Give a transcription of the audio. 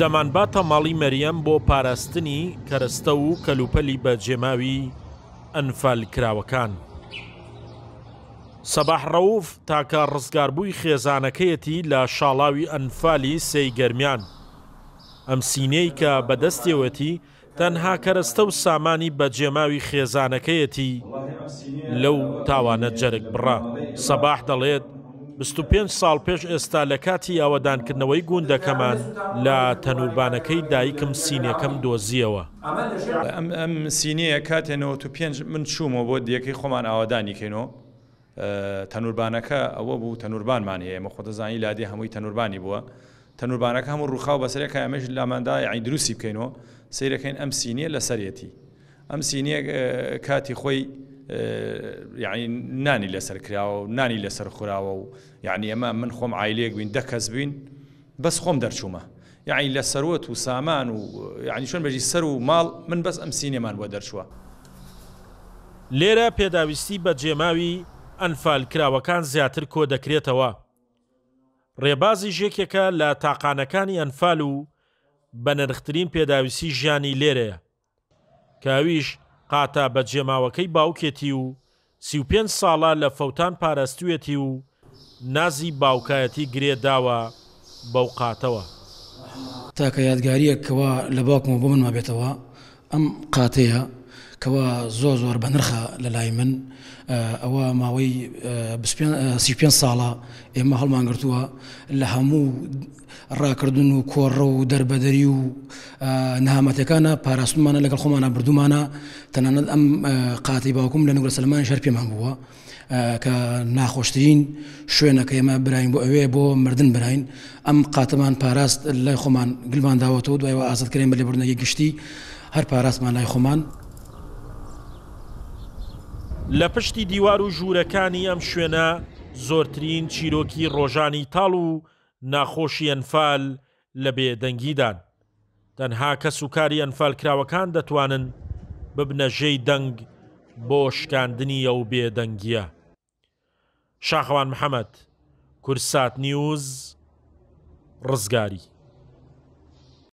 دەمانباتە ماڵی مەریەم بۆ پاراستنی کەرەستە و کەلوپەلی بە جێماوی ئەنفال کراوەکان. سەباح ڕەوف تاکە ڕزگاربووی خێزانەکەیەتی لە شاڵاوی ئەنفالی سەی گەرمیان. ئەم سینەی کە بەدەستێوەتی تەنها کەرەستە و سامانی بە جێماوی خێزانەکەیەتی لەو تاوانە جەرگ بڕە سەباح دەڵێت 25 ساڵ پێش ئێستا لە کاتی یاوەدانکردنەوەی گوندەکەمان لە تەنوربانەکەی دایکم سینەکەم دۆزیەوە ئەم ئەم سینەیە کاتێنەوە تو پێنج من چوومەوە بۆ دیەکەی خۆمان ئاوادانیکەینەوە تەنوربانەکە ئەوە بوو تەنوربانمان هەیە مە خۆدەزانی لادی هەمووی تەنوربانی بووە تەنوربانەکە هەموو ڕووخاو بەسەرێکە ئەمەش لاماندای ئاین دروستی بکەینەوە سیرەکەین ئەم سینە لە سەرەتی ئەم سینە کاتی خۆی یعنی نانی لەسەر کراوە و نانی لەسەر خوراوە و یعنی ئەمە من خۆم عیلەیەک بووین دە کەس بووین بەس خۆم دەرچوومە یعنی لە سەروەت و سامان و یعنی شوێن بەژی سەر و ماڵ من بەس ئەم سینێمان بۆ دەرچووە لێرە پێداویستی بە جێماوی ئەنفال کراوەکان زیاتر کۆ دەکرێتەوە ڕێبازی ژێکێکە لە تاقانەکانی ئەنفال و بە نرخترین پێداویستی ژیانی لێرەیە کاویش قاتە بە جێماوەکەی باوکێتی و سی و پێ ساڵە لە فەوتان پاراستوێتی و نازی باوکایەتی گرێداوە بەو قاتەوە تاکە یادگاریەکەوە لە باوکمەوە بۆ منما بێتەوە ئەم قاتەیە کەوا زۆ زۆر بەنرخە لە لای من ئەوە ماوەی سی پێ ساڵە ئێمە هەڵمانگرتووە لە هەموو ڕاکردن و کۆڕە و دەربەدەری و نهامەتەکانە پاراستمانە لەگەڵ خۆمانە بردومانە تەنانەت ئەم قاتی باوکم لە نورە سلمان شەر پێمان بووە کە ناخۆشترین شوێنەکە ئێمە براین بۆ ئەوێ بۆ مردن براین ئەم قاتمان پاراست لای خۆمان گلمان داوەەوە دوایەوە ئازادکرێن بە لێبرنەکە گشتی هەر پاراستمان لای خۆمان لە پشتی دیوار و ژوورەکانی ئەم شوێنە زۆرترین چیرۆکی ڕۆژانی تاڵ و ناخۆشی ئەنفال لە بێدەنگیدان تەنها کەس و کاری ئەنفالکراوەکان دەتوانن ببنە ژێی دەنگ بۆ شکاندنی ئەو بێدەنگیە شاخەوان محەممەد کورسات نیوز ڕزگاری